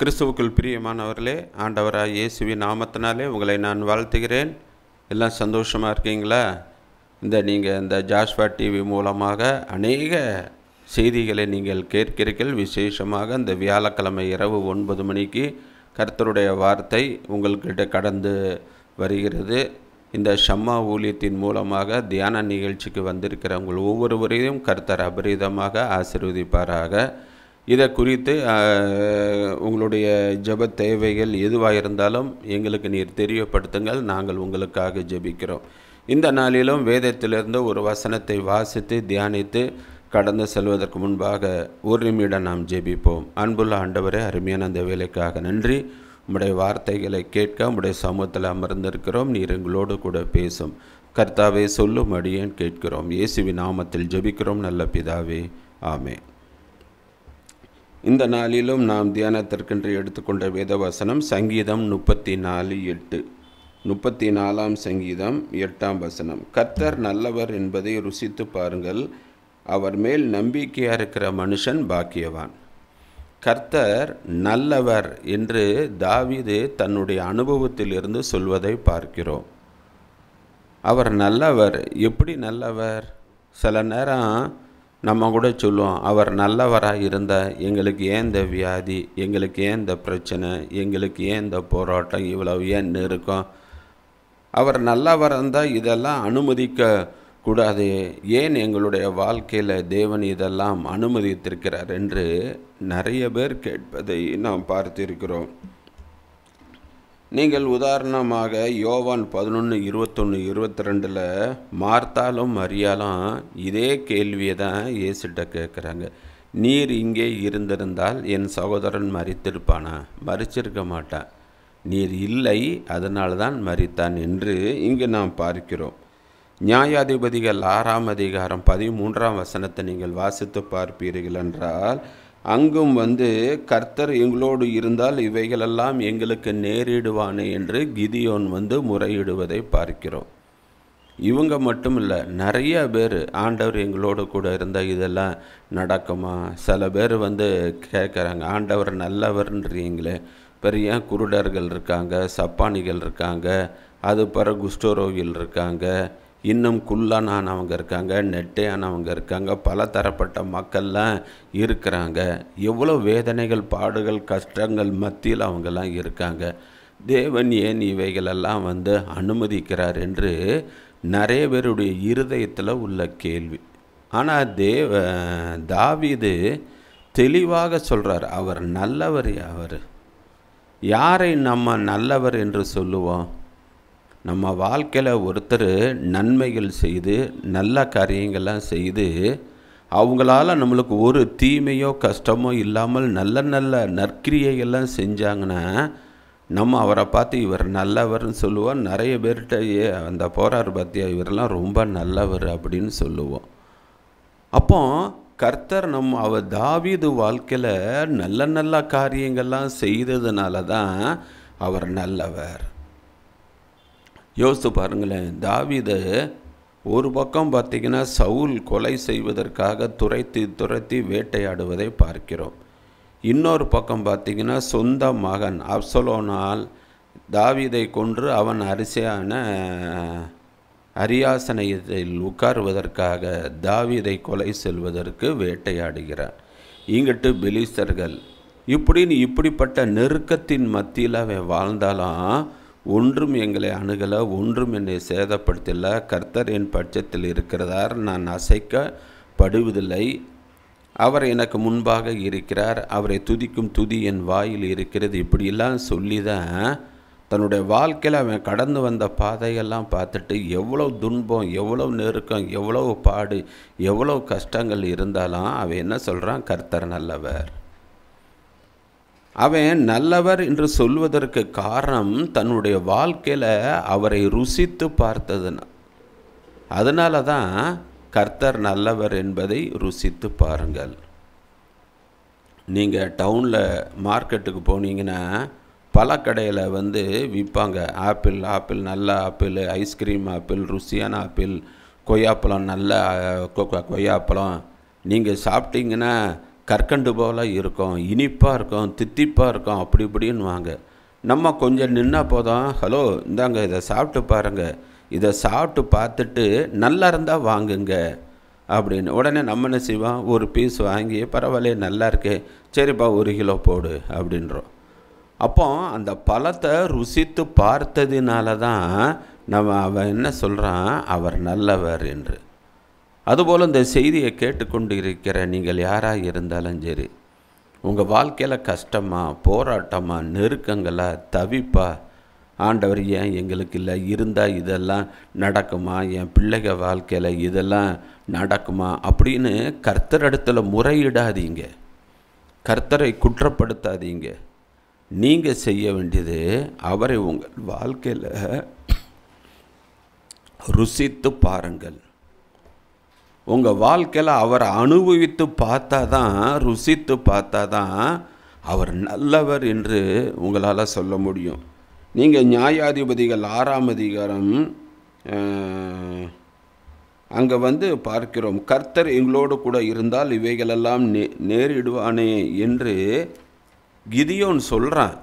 கிறிஸ்துவுக்குள் பிரியமானவர்களே ஆண்டவராக இயேசுவி நாமத்தினாலே உங்களை நான் வாழ்த்துகிறேன் எல்லாம் சந்தோஷமாக இருக்கீங்களா இந்த நீங்கள் இந்த ஜாஸ்வா டிவி மூலமாக அநேக செய்திகளை நீங்கள் கேட்கிறீர்கள் விசேஷமாக இந்த வியாழக்கிழமை இரவு ஒன்பது மணிக்கு கர்த்தருடைய வார்த்தை உங்கள்கிட்ட கடந்து வருகிறது இந்த ஷம்மா ஊழியத்தின் மூலமாக தியான நிகழ்ச்சிக்கு வந்திருக்கிற உங்கள் ஒவ்வொருவரையும் கர்த்தர் அபரிதமாக ஆசிர்வதிப்பாராக இதை குறித்து உங்களுடைய ஜப தேவைகள் எதுவாக இருந்தாலும் எங்களுக்கு நீர் தெரியப்படுத்துங்கள் நாங்கள் உங்களுக்காக ஜபிக்கிறோம் இந்த நாளிலும் வேதத்திலிருந்து ஒரு வசனத்தை வாசித்து தியானித்து கடந்து செல்வதற்கு முன்பாக ஒரு நிமிடம் நாம் ஜெபிப்போம் அன்புள்ள ஆண்டவரே அருமையான அந்த வேலைக்காக நன்றி உம்முடைய வார்த்தைகளை கேட்க உம்முடைய சமூகத்தில் அமர்ந்திருக்கிறோம் நீர் எங்களோடு கூட பேசும் கர்த்தாவே சொல்லும் அடியேன் கேட்கிறோம் இயேசுவி நாமத்தில் ஜெபிக்கிறோம் நல்ல பிதாவே ஆமே இந்த நாளிலும் நாம் தியானத்திற்கென்று எடுத்துக்கொண்ட வேதவசனம் சங்கீதம் முப்பத்தி நாலு எட்டு முப்பத்தி நாலாம் சங்கீதம் எட்டாம் வசனம் கத்தர் நல்லவர் என்பதை ருசித்து பாருங்கள் அவர் மேல் நம்பிக்கையாக இருக்கிற மனுஷன் பாக்கியவான் கர்த்தர் நல்லவர் என்று தாவிது தன்னுடைய அனுபவத்திலிருந்து சொல்வதை பார்க்கிறோம் அவர் நல்லவர் எப்படி நல்லவர் சில நேரம் நம்ம கூட சொல்லுவோம் அவர் நல்லவராக இருந்தால் எங்களுக்கு ஏன் இந்த வியாதி எங்களுக்கு ஏன் இந்த பிரச்சனை எங்களுக்கு ஏன் இந்த போராட்டம் இவ்வளவு ஏன் இருக்கும் அவர் நல்லவராக இருந்தால் இதெல்லாம் அனுமதிக்க கூடாது ஏன் எங்களுடைய வாழ்க்கையில் தேவன் இதெல்லாம் அனுமதித்திருக்கிறார் என்று நிறைய பேர் கேட்பதை நாம் பார்த்திருக்கிறோம் நீங்கள் உதாரணமாக யோவான் பதினொன்று இருபத்தொன்று இருபத்தி ரெண்டில் மார்த்தாலும் மரியாலும் இதே கேள்வியை தான் ஏசிட்ட கேட்குறாங்க நீர் இங்கே இருந்திருந்தால் என் சகோதரன் மறித்திருப்பானா மறிச்சிருக்க மாட்டான் நீர் இல்லை அதனால் தான் மறித்தான் என்று இங்கு நாம் பார்க்கிறோம் நியாயாதிபதிகள் ஆறாம் அதிகாரம் பதிமூன்றாம் வசனத்தை நீங்கள் வாசித்து பார்ப்பீர்கள் என்றால் அங்கும் வந்து கர்த்தர் எங்களோடு இருந்தால் இவைகளெல்லாம் எங்களுக்கு நேரிடுவானே என்று கிதியோன் வந்து முறையிடுவதை பார்க்கிறோம் இவங்க மட்டும் இல்லை நிறைய பேர் ஆண்டவர் எங்களோடு கூட இருந்தால் இதெல்லாம் நடக்குமா சில பேர் வந்து கேட்குறாங்க ஆண்டவர் நல்லவர்ன்றீங்களே பெரிய குருடர்கள் இருக்காங்க சப்பானிகள் இருக்காங்க அது பிற குஷ்டரோகிகள் இருக்காங்க இன்னும் குல்லான் இருக்காங்க நெட்டே ஆனவங்க இருக்காங்க பல தரப்பட்ட மக்கள்லாம் இருக்கிறாங்க எவ்வளோ வேதனைகள் பாடுகள் கஷ்டங்கள் மத்தியில் அவங்கெல்லாம் இருக்காங்க தேவன் ஏன் இவைகளெல்லாம் வந்து அனுமதிக்கிறார் என்று நிறைய பேருடைய இருதயத்தில் உள்ள கேள்வி ஆனால் தேவ தாவிது தெளிவாக சொல்கிறார் அவர் நல்லவர் அவர் யாரை நம்ம நல்லவர் என்று சொல்லுவோம் நம்ம வாழ்க்கையில் ஒருத்தர் நன்மைகள் செய்து நல்ல காரியங்கள்லாம் செய்து அவங்களால் நம்மளுக்கு ஒரு தீமையோ கஷ்டமோ இல்லாமல் நல்ல நல்ல நற்கிரியைகள்லாம் செஞ்சாங்கன்னா நம்ம அவரை பார்த்து இவர் நல்லவர்னு சொல்லுவோம் நிறைய பேர்கிட்ட அந்த போராறு பார்த்தியா இவரெல்லாம் ரொம்ப நல்லவர் அப்படின்னு சொல்லுவோம் அப்போ கர்த்தர் நம் அவர் தாவீது வாழ்க்கையில் நல்ல நல்ல காரியங்கள்லாம் செய்ததுனால தான் அவர் நல்லவர் யோசித்து பாருங்களேன் தாவித ஒரு பக்கம் பார்த்திங்கன்னா சவுல் கொலை செய்வதற்காக துரைத்தி துரத்தி வேட்டையாடுவதை பார்க்கிறோம் இன்னொரு பக்கம் பார்த்திங்கன்னா சொந்த மகன் அப்சலோனால் தாவிதை கொன்று அவன் அரிசியான அரியாசனையில் உட்காருவதற்காக தாவிதை கொலை செல்வதற்கு வேட்டையாடுகிறார் இங்கிட்டு பெலிஸ்தர்கள் இப்படின்னு இப்படிப்பட்ட நெருக்கத்தின் மத்தியில் அவன் வாழ்ந்தாலும் ஒன்றும் எங்களை அணுகலை ஒன்றும் என்னை சேதப்படுத்தல கர்த்தர் என் பட்சத்தில் இருக்கிறதார் நான் அசைக்கப்படுவதில்லை அவர் எனக்கு முன்பாக இருக்கிறார் அவரை துதிக்கும் துதி என் வாயில் இருக்கிறது இப்படியெல்லாம் சொல்லி தான் தன்னுடைய வாழ்க்கையில் அவன் கடந்து வந்த பாதையெல்லாம் பார்த்துட்டு எவ்வளோ துன்பம் எவ்வளோ நெருக்கம் எவ்வளோ பாடு எவ்வளோ கஷ்டங்கள் இருந்தாலும் அவன் என்ன சொல்கிறான் கர்த்தர் நல்லவர் அவன் நல்லவர் என்று சொல்வதற்கு காரணம் தன்னுடைய வாழ்க்கையில் அவரை ருசித்து பார்த்ததுனா அதனால தான் கர்த்தர் நல்லவர் என்பதை ருசித்து பாருங்கள் நீங்கள் டவுனில் மார்க்கெட்டுக்கு போனீங்கன்னா பழக்கடையில் வந்து விற்பாங்க ஆப்பிள் ஆப்பிள் நல்ல ஆப்பிள் ஐஸ்கிரீம் ஆப்பிள் ருசியான ஆப்பிள் கொய்யாப்பழம் நல்ல கொய்யாப்பழம் நீங்கள் சாப்பிட்டீங்கன்னா கற்கண்டு போல் இருக்கும் இனிப்பாக இருக்கும் தித்திப்பாக இருக்கும் அப்படி இப்படின்னு வாங்க நம்ம கொஞ்சம் நின்னால் போதும் ஹலோ இந்தாங்க இதை சாப்பிட்டு பாருங்கள் இதை சாப்பிட்டு பார்த்துட்டு நல்லா இருந்தால் வாங்குங்க அப்படின்னு உடனே நம்ம என்ன செய்வோம் ஒரு பீஸ் வாங்கி பரவாயில்ல நல்லா இருக்கே சரிப்பா ஒரு கிலோ போடு அப்படின்றோம் அப்போ அந்த பழத்தை ருசித்து பார்த்ததினால தான் நம்ம அவன் என்ன சொல்கிறான் அவர் நல்லவர் என்று அதுபோல் இந்த செய்தியை கேட்டுக்கொண்டு இருக்கிற நீங்கள் யாராக இருந்தாலும் சரி உங்கள் வாழ்க்கையில் கஷ்டமாக போராட்டமாக நெருக்கங்களாக தவிப்பா ஆண்டவர் ஏன் எங்களுக்கு இல்லை இருந்தால் இதெல்லாம் நடக்குமா என் பிள்ளைகள் வாழ்க்கையில் இதெல்லாம் நடக்குமா அப்படின்னு கர்த்தர் இடத்துல முறையிடாதீங்க கர்த்தரை குற்றப்படுத்தாதீங்க நீங்கள் செய்ய வேண்டியது அவரை உங்கள் வாழ்க்கையில் ருசித்து பாருங்கள் உங்கள் வாழ்க்கையில் அவரை அனுபவித்து பார்த்தா தான் ருசித்து பார்த்தா தான் அவர் நல்லவர் என்று உங்களால் சொல்ல முடியும் நீங்கள் நியாயாதிபதிகள் ஆறாம் அதிகாரம் அங்கே வந்து பார்க்கிறோம் கர்த்தர் எங்களோடு கூட இருந்தால் இவைகளெல்லாம் நே நேரிடுவானே என்று கிதியோன் சொல்கிறான்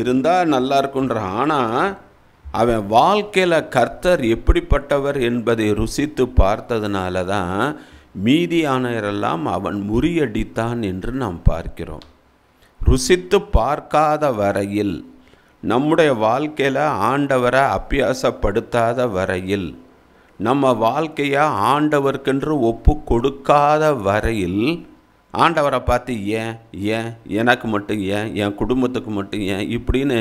இருந்தால் நல்லா இருக்குன்ற ஆனால் அவன் வாழ்க்கையில் கர்த்தர் எப்படிப்பட்டவர் என்பதை ருசித்து பார்த்ததுனால தான் மீதியானவரெல்லாம் அவன் முறியடித்தான் என்று நாம் பார்க்கிறோம் ருசித்து பார்க்காத வரையில் நம்முடைய வாழ்க்கையில் ஆண்டவரை அபியாசப்படுத்தாத வரையில் நம்ம வாழ்க்கையை ஆண்டவருக்கென்று ஒப்பு கொடுக்காத வரையில் ஆண்டவரை பார்த்து ஏன் ஏன் எனக்கு மட்டும் ஏன் என் குடும்பத்துக்கு மட்டும் ஏன் இப்படின்னு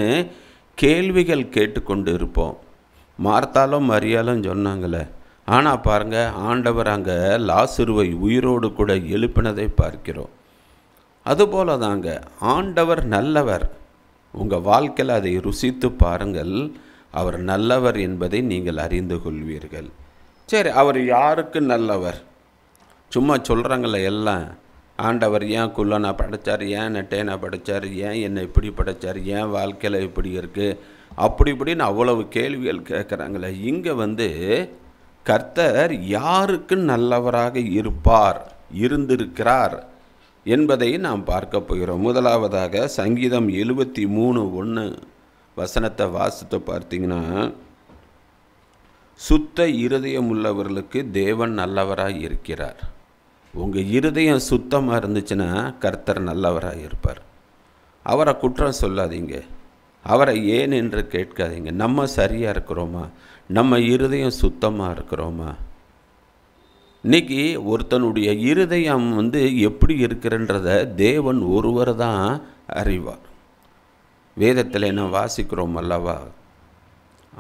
கேள்விகள் கேட்டுக்கொண்டு இருப்போம் மார்த்தாலும் மரியாலும் சொன்னாங்களே ஆனால் பாருங்கள் ஆண்டவர் அங்கே லாசுருவை உயிரோடு கூட எழுப்பினதை பார்க்கிறோம் அதுபோல தாங்க ஆண்டவர் நல்லவர் உங்கள் வாழ்க்கையில் அதை ருசித்து பாருங்கள் அவர் நல்லவர் என்பதை நீங்கள் அறிந்து கொள்வீர்கள் சரி அவர் யாருக்கு நல்லவர் சும்மா சொல்கிறாங்கள எல்லாம் ஆண்டவர் ஏன் குள்ள நான் படைத்தார் ஏன் நெட்டை நான் படைத்தார் ஏன் என்னை இப்படி படைத்தார் ஏன் வாழ்க்கையில் இப்படி இருக்குது அப்படி இப்படின்னு அவ்வளவு கேள்விகள் கேட்குறாங்களே இங்கே வந்து கர்த்தர் யாருக்கு நல்லவராக இருப்பார் இருந்திருக்கிறார் என்பதை நாம் பார்க்க போகிறோம் முதலாவதாக சங்கீதம் எழுபத்தி மூணு ஒன்று வசனத்தை வாசித்து பார்த்தீங்கன்னா சுத்த இருதயம் உள்ளவர்களுக்கு தேவன் நல்லவராக இருக்கிறார் உங்கள் இருதயம் சுத்தமாக இருந்துச்சுன்னா கர்த்தர் நல்லவராக இருப்பார் அவரை குற்றம் சொல்லாதீங்க அவரை ஏன் என்று கேட்காதீங்க நம்ம சரியாக இருக்கிறோமா நம்ம இருதயம் சுத்தமாக இருக்கிறோமா இன்றைக்கி ஒருத்தனுடைய இருதயம் வந்து எப்படி இருக்கிறன்றத தேவன் ஒருவர் தான் அறிவார் வேதத்தில் என்ன வாசிக்கிறோம் அல்லவா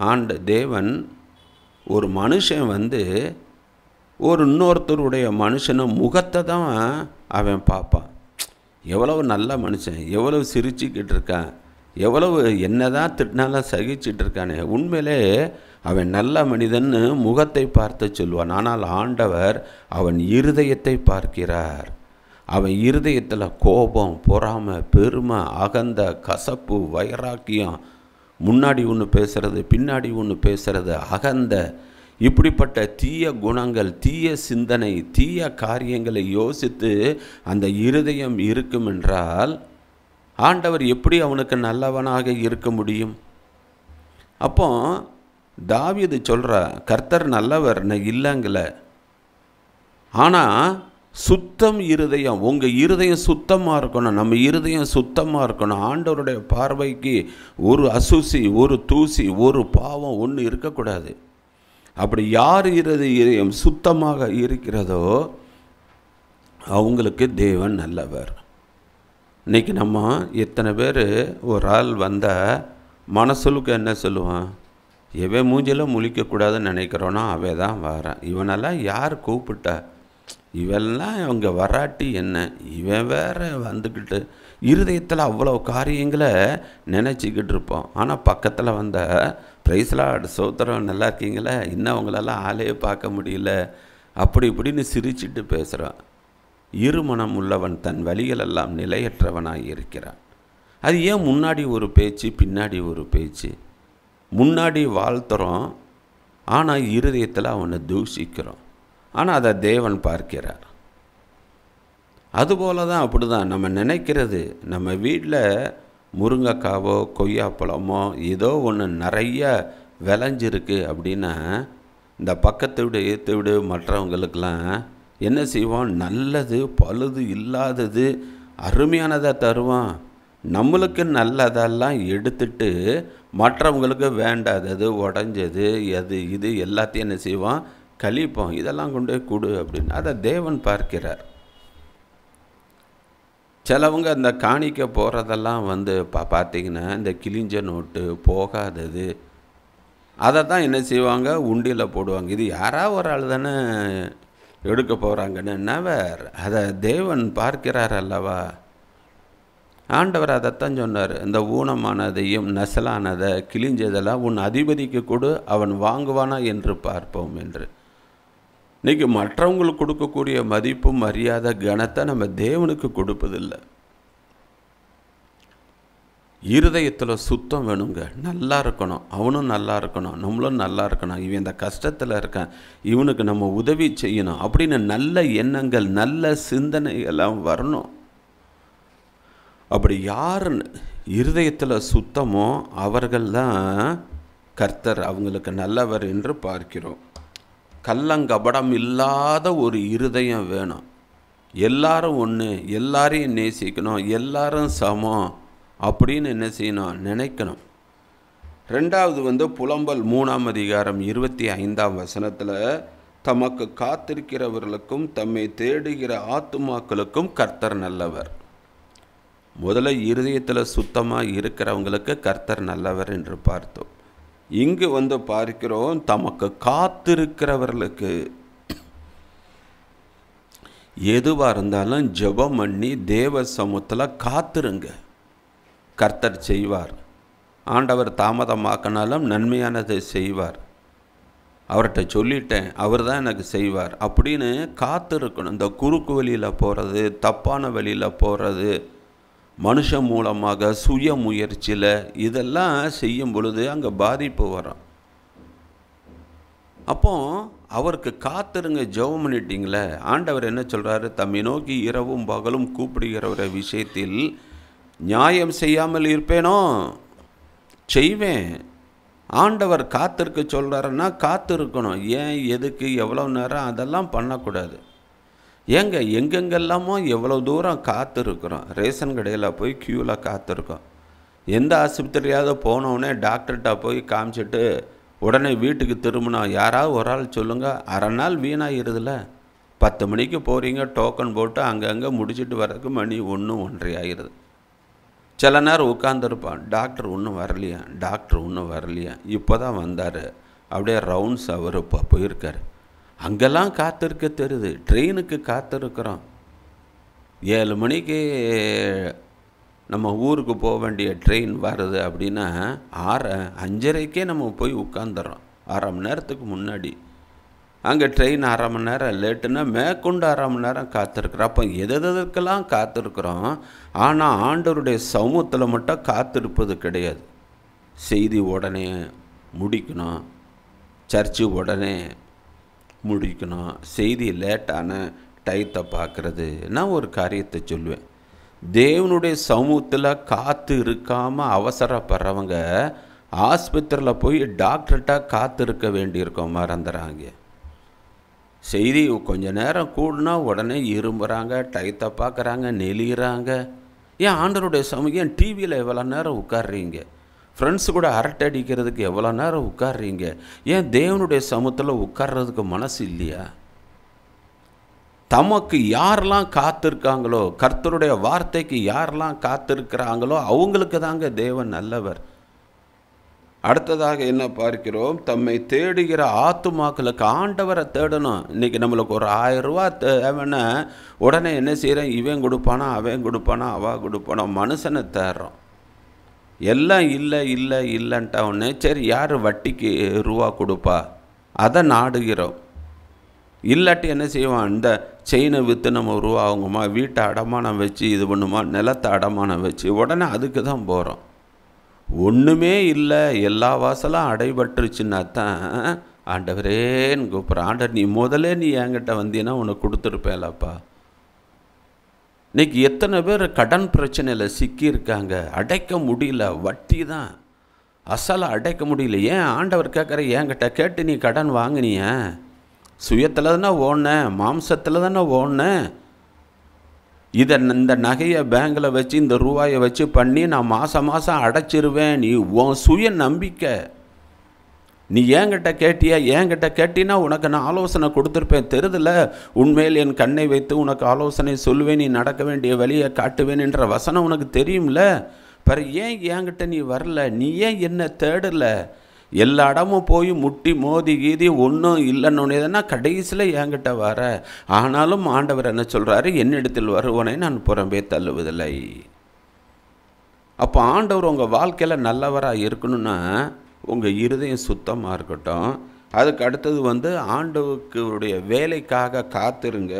ஆண்ட தேவன் ஒரு மனுஷன் வந்து ஒரு இன்னொருத்தருடைய மனுஷனை முகத்தை தான் அவன் பார்ப்பான் எவ்வளவு நல்ல மனுஷன் எவ்வளவு சிரிச்சுக்கிட்டு இருக்கான் எவ்வளவு என்ன தான் திட்டினாலும் சகிச்சிட்டு இருக்கானே உண்மையிலே அவன் நல்ல மனிதன்னு முகத்தை பார்த்து சொல்வான் ஆனால் ஆண்டவர் அவன் இருதயத்தை பார்க்கிறார் அவன் இருதயத்தில் கோபம் பொறாமை பெருமை அகந்த கசப்பு வைராக்கியம் முன்னாடி ஒன்று பேசுறது பின்னாடி ஒன்று பேசுறது அகந்த இப்படிப்பட்ட தீய குணங்கள் தீய சிந்தனை தீய காரியங்களை யோசித்து அந்த இருதயம் இருக்கும் என்றால் ஆண்டவர் எப்படி அவனுக்கு நல்லவனாக இருக்க முடியும் அப்போ தாவிது சொல்கிற கர்த்தர் நல்லவர் நான் இல்லைங்கள ஆனால் சுத்தம் இருதயம் உங்கள் இருதயம் சுத்தமாக இருக்கணும் நம்ம இருதயம் சுத்தமாக இருக்கணும் ஆண்டவருடைய பார்வைக்கு ஒரு அசூசி ஒரு தூசி ஒரு பாவம் ஒன்று இருக்கக்கூடாது அப்படி யார் இறுதி இதயம் சுத்தமாக இருக்கிறதோ அவங்களுக்கு தேவன் நல்லவர் இன்றைக்கி நம்ம எத்தனை பேர் ஒரு ஆள் வந்த மனசுலுக்கு என்ன சொல்லுவான் எவன் மூஞ்சில் முழிக்கக்கூடாதுன்னு நினைக்கிறோன்னா அவன் தான் வரான் இவனெல்லாம் யார் கூப்பிட்டா இவெல்லாம் அவங்க வராட்டி என்ன இவன் வேற வந்துக்கிட்டு இருதயத்தில் அவ்வளோ காரியங்களை நினச்சிக்கிட்டு இருப்போம் ஆனால் பக்கத்தில் வந்த பிரைஸ்லாட் சோத்திரம் நல்லா இருக்கீங்களா இன்னும் அவங்களெல்லாம் ஆளே பார்க்க முடியல அப்படி இப்படின்னு சிரிச்சிட்டு பேசுகிறான் இருமணம் உள்ளவன் தன் வழிகளெல்லாம் நிலையற்றவனாக இருக்கிறான் அது ஏன் முன்னாடி ஒரு பேச்சு பின்னாடி ஒரு பேச்சு முன்னாடி வாழ்த்துறோம் ஆனால் இருதயத்தில் அவனை தூஷிக்கிறோம் ஆனால் அதை தேவன் பார்க்கிறார் அதுபோல தான் அப்படி தான் நம்ம நினைக்கிறது நம்ம வீட்டில் முருங்கைக்காவோ கொய்யாப்பழமோ ஏதோ ஒன்று நிறைய விளைஞ்சிருக்கு அப்படின்னா இந்த பக்கத்து வீடு ஏற்று விடு மற்றவங்களுக்கெல்லாம் என்ன செய்வோம் நல்லது பழுது இல்லாதது அருமையானதாக தருவோம் நம்மளுக்கு நல்லதெல்லாம் எடுத்துட்டு மற்றவங்களுக்கு வேண்டாதது உடஞ்சது எது இது எல்லாத்தையும் என்ன செய்வோம் கழிப்போம் இதெல்லாம் கொண்டு கொடு அப்படின்னு அதை தேவன் பார்க்கிறார் சிலவங்க இந்த காணிக்க போகிறதெல்லாம் வந்து பா பார்த்திங்கன்னா இந்த கிழிஞ்ச நோட்டு போகாதது அதை தான் என்ன செய்வாங்க உண்டியில் போடுவாங்க இது யாராவது ஒரு ஆள் தானே எடுக்க போகிறாங்கன்னு நவர் அதை தேவன் பார்க்கிறார் அல்லவா ஆண்டவர் அதைத்தான் சொன்னார் இந்த ஊனமானதையும் நெசலானதை கிழிஞ்சதெல்லாம் உன் அதிபதிக்கு கொடு அவன் வாங்குவானா என்று பார்ப்போம் என்று இன்றைக்கி மற்றவங்களுக்கு கொடுக்கக்கூடிய மதிப்பு மரியாதை கனத்தை நம்ம தேவனுக்கு கொடுப்பதில்லை இருதயத்தில் சுத்தம் வேணுங்க நல்லா இருக்கணும் அவனும் நல்லா இருக்கணும் நம்மளும் நல்லா இருக்கணும் இவன் இந்த கஷ்டத்தில் இருக்கான் இவனுக்கு நம்ம உதவி செய்யணும் அப்படின்னு நல்ல எண்ணங்கள் நல்ல சிந்தனைகள்லாம் வரணும் அப்படி யார் இருதயத்தில் சுத்தமோ அவர்கள் தான் கர்த்தர் அவங்களுக்கு நல்லவர் என்று பார்க்கிறோம் கள்ளங்கபடம் இல்லாத ஒரு இருதயம் வேணும் எல்லாரும் ஒன்று எல்லாரையும் நேசிக்கணும் எல்லாரும் சமம் அப்படின்னு என்ன செய்யணும் நினைக்கணும் ரெண்டாவது வந்து புலம்பல் மூணாம் அதிகாரம் இருபத்தி ஐந்தாம் வசனத்தில் தமக்கு காத்திருக்கிறவர்களுக்கும் தம்மை தேடுகிற ஆத்துமாக்களுக்கும் கர்த்தர் நல்லவர் முதல்ல இருதயத்தில் சுத்தமாக இருக்கிறவங்களுக்கு கர்த்தர் நல்லவர் என்று பார்த்தோம் இங்கு வந்து பார்க்கிறோம் தமக்கு காத்திருக்கிறவர்களுக்கு எதுவாக இருந்தாலும் ஜெபம் பண்ணி தேவ சமூகத்தில் காத்திருங்க கர்த்தர் செய்வார் ஆண்டவர் தாமதமாக்கினாலும் நன்மையானதை செய்வார் அவர்கிட்ட சொல்லிட்டேன் அவர் தான் எனக்கு செய்வார் அப்படின்னு காத்திருக்கணும் இந்த குறுக்கு வழியில் போகிறது தப்பான வழியில் போகிறது மனுஷன் மூலமாக சுய முயற்சியில் இதெல்லாம் செய்யும் பொழுது அங்கே பாதிப்பு வரும் அப்போ அவருக்கு காத்திருங்க ஜெபம் பண்ணிட்டீங்களே ஆண்டவர் என்ன சொல்கிறாரு தம்மை நோக்கி இரவும் பகலும் ஒரு விஷயத்தில் நியாயம் செய்யாமல் இருப்பேனோ செய்வேன் ஆண்டவர் காத்திருக்க சொல்கிறாருன்னா காத்திருக்கணும் ஏன் எதுக்கு எவ்வளோ நேரம் அதெல்லாம் பண்ணக்கூடாது ஏங்க எங்கெங்கெல்லாமோ எவ்வளோ தூரம் காத்திருக்கிறோம் ரேஷன் கடையில் போய் க்யூவில் காத்திருக்கோம் எந்த ஆஸ்பத்திரியாவது போனோடனே டாக்டர்கிட்ட போய் காமிச்சிட்டு உடனே வீட்டுக்கு திரும்பினோம் யாராவது ஒரு ஆள் சொல்லுங்கள் அரை நாள் வீணாகிடுதுல பத்து மணிக்கு போகிறீங்க டோக்கன் போட்டு அங்கங்கே முடிச்சுட்டு வர்றதுக்கு மணி ஒன்று ஒன்றரை ஆகிடுது சில நேரம் உட்காந்துருப்பான் டாக்டர் ஒன்றும் வரலையா டாக்டர் ஒன்றும் வரலையா இப்போ தான் வந்தார் அப்படியே ரவுண்ட்ஸ் அவர் இப்போ போயிருக்காரு அங்கெல்லாம் காத்திருக்க தெரியுது ட்ரெயினுக்கு காத்திருக்கிறோம் ஏழு மணிக்கு நம்ம ஊருக்கு போக வேண்டிய ட்ரெயின் வருது அப்படின்னா ஆற அஞ்சரைக்கே நம்ம போய் உட்காந்துடுறோம் அரை மணி நேரத்துக்கு முன்னாடி அங்கே ட்ரெயின் அரை மணி நேரம் லேட்டுன்னா மேற்கொண்டு அரை மணி நேரம் காத்திருக்குறோம் அப்போ எதெதற்கெல்லாம் காத்திருக்கிறோம் ஆனால் ஆண்டவருடைய சமூகத்தில் மட்டும் காத்திருப்பது கிடையாது செய்தி உடனே முடிக்கணும் சர்ச்சு உடனே முடிக்கணும் செய்தி லேட்டான டயத்தை பார்க்குறது நான் ஒரு காரியத்தை சொல்லுவேன் தேவனுடைய சமூகத்தில் காற்று இருக்காமல் அவசரப்படுறவங்க ஆஸ்பத்திரியில் போய் டாக்டர்கிட்ட காத்து இருக்க வேண்டியிருக்கோம் மறந்துறாங்க செய்தி கொஞ்சம் நேரம் கூடுனா உடனே இரும்புறாங்க டயத்தை பார்க்குறாங்க நெளிகிறாங்க ஏன் ஆண்டருடைய சமூகம் டிவியில் எவ்வளோ நேரம் உட்காடுறீங்க ஃப்ரெண்ட்ஸ் கூட அரட்டை அடிக்கிறதுக்கு எவ்வளோ நேரம் உட்காடுறீங்க ஏன் தேவனுடைய சமூகத்தில் உட்கார்றதுக்கு மனசு இல்லையா தமக்கு யாரெல்லாம் காத்திருக்காங்களோ கர்த்தருடைய வார்த்தைக்கு யாரெல்லாம் காத்திருக்கிறாங்களோ அவங்களுக்கு தாங்க தேவன் நல்லவர் அடுத்ததாக என்ன பார்க்கிறோம் தம்மை தேடுகிற ஆத்துமாக்களுக்கு ஆண்டவரை தேடணும் இன்றைக்கி நம்மளுக்கு ஒரு ரூபா தேவைன்னா உடனே என்ன செய்கிறேன் இவன் கொடுப்பானா அவன் கொடுப்பானா அவ கொடுப்பானா மனுஷனை தேடுறோம் எல்லாம் இல்லை இல்லை இல்லைன்ட்டா உடனே சரி யார் வட்டிக்கு ரூபா கொடுப்பா அதை நாடுகிறோம் இல்லாட்டி என்ன செய்வான் இந்த செயினை விற்று நம்ம ரூபா ஆகுமா வீட்டை அடமானம் வச்சு இது பண்ணுமா நிலத்தை அடமானம் வச்சு உடனே அதுக்கு தான் போகிறோம் ஒன்றுமே இல்லை எல்லா வாசலும் அடைபட்டுருச்சுன்னா தான் ஆண்டவரேன்னு கூப்பிட்றேன் ஆண்டர் நீ முதலே நீ என்கிட்ட வந்தீன்னா உனக்கு கொடுத்துருப்பேலப்பா இன்றைக்கி எத்தனை பேர் கடன் பிரச்சனையில் சிக்கியிருக்காங்க அடைக்க முடியல வட்டி தான் அசலை அடைக்க முடியல ஏன் ஆண்டவர் கேட்குற என்கிட்ட கேட்டு நீ கடன் வாங்கினிய சுயத்தில் தானே ஓடினேன் மாம்சத்தில் தானே ஓடினேன் இதை இந்த நகையை பேங்கில் வச்சு இந்த ரூபாயை வச்சு பண்ணி நான் மாதம் மாதம் அடைச்சிருவேன் நீ உன் சுய நம்பிக்கை நீ ஏங்கிட்ட கேட்டியா ஏங்கிட்ட கேட்டினா உனக்கு நான் ஆலோசனை கொடுத்துருப்பேன் தெருதில் உண்மையில் என் கண்ணை வைத்து உனக்கு ஆலோசனை சொல்லுவேன் நீ நடக்க வேண்டிய வழியை காட்டுவேன் என்ற வசனம் உனக்கு தெரியும்ல பர் ஏன் ஏங்கிட்ட நீ வரல நீ ஏன் என்ன தேடல எல்லா இடமும் போய் முட்டி மோதி கீதி ஒன்றும் இல்லைன்னு எதனா கடைசியில் என்கிட்ட வர ஆனாலும் ஆண்டவர் என்ன சொல்கிறாரு என்னிடத்தில் வருவனை நான் புறம்பே தள்ளுவதில்லை அப்போ ஆண்டவர் உங்கள் வாழ்க்கையில் நல்லவராக இருக்கணும்னா உங்கள் இருதயம் சுத்தமாக இருக்கட்டும் அதுக்கு அடுத்தது வந்து ஆண்டவுக்குடைய வேலைக்காக காத்திருங்க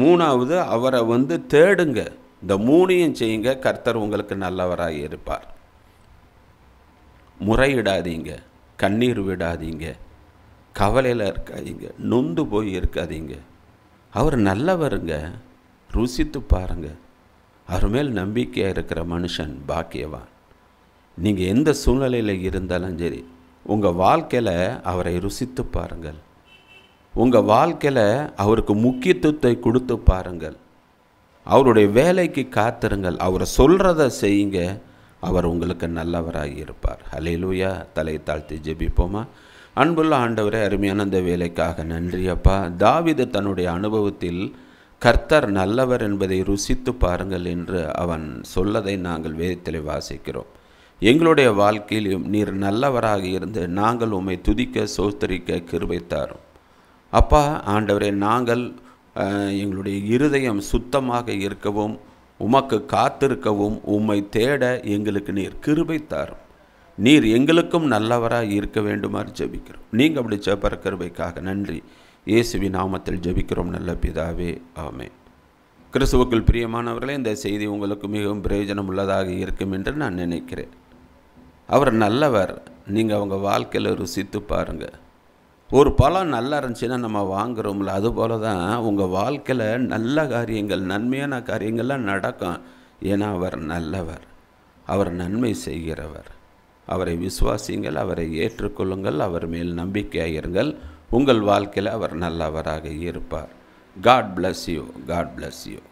மூணாவது அவரை வந்து தேடுங்க இந்த மூணையும் செய்யுங்க கர்த்தர் உங்களுக்கு நல்லவராக இருப்பார் முறையிடாதீங்க கண்ணீர் விடாதீங்க கவலையில் இருக்காதீங்க நொந்து போய் இருக்காதீங்க அவர் நல்லவருங்க ருசித்து பாருங்கள் அவர் மேல் நம்பிக்கையாக இருக்கிற மனுஷன் பாக்கியவான் நீங்கள் எந்த சூழ்நிலையில் இருந்தாலும் சரி உங்கள் வாழ்க்கையில் அவரை ருசித்து பாருங்கள் உங்கள் வாழ்க்கையில் அவருக்கு முக்கியத்துவத்தை கொடுத்து பாருங்கள் அவருடைய வேலைக்கு காத்திருங்கள் அவரை சொல்கிறத செய்யுங்க அவர் உங்களுக்கு நல்லவராக இருப்பார் ஹலையிலூயா தலை தாழ்த்தி ஜெபிப்போமா அன்புள்ள ஆண்டவரே அருமையான அந்த வேலைக்காக நன்றி அப்பா தாவிது தன்னுடைய அனுபவத்தில் கர்த்தர் நல்லவர் என்பதை ருசித்து பாருங்கள் என்று அவன் சொல்லதை நாங்கள் வேதத்தில் வாசிக்கிறோம் எங்களுடைய வாழ்க்கையிலும் நீர் நல்லவராக இருந்து நாங்கள் உம்மை துதிக்க சோஸ்தரிக்க தாரும் அப்பா ஆண்டவரே நாங்கள் எங்களுடைய இருதயம் சுத்தமாக இருக்கவும் உமக்கு காத்திருக்கவும் உம்மை தேட எங்களுக்கு நீர் தாரும் நீர் எங்களுக்கும் நல்லவராக இருக்க வேண்டுமாறு ஜபிக்கிறோம் நீங்கள் அப்படி ஜபர கிருபைக்காக நன்றி இயேசுவி நாமத்தில் ஜபிக்கிறோம் நல்ல பிதாவே ஆமே கிறிஸ்துவுக்குள் பிரியமானவர்களே இந்த செய்தி உங்களுக்கு மிகவும் பிரயோஜனம் உள்ளதாக இருக்கும் என்று நான் நினைக்கிறேன் அவர் நல்லவர் நீங்கள் அவங்க வாழ்க்கையில் ருசித்து பாருங்கள் ஒரு பழம் நல்லா இருந்துச்சுன்னா நம்ம வாங்குகிறோம்ல அதுபோல தான் உங்கள் வாழ்க்கையில் நல்ல காரியங்கள் நன்மையான காரியங்கள்லாம் நடக்கும் ஏன்னா அவர் நல்லவர் அவர் நன்மை செய்கிறவர் அவரை விசுவாசியுங்கள் அவரை ஏற்றுக்கொள்ளுங்கள் அவர் மேல் நம்பிக்கையாயிருங்கள் உங்கள் வாழ்க்கையில் அவர் நல்லவராக இருப்பார் God bless you God bless you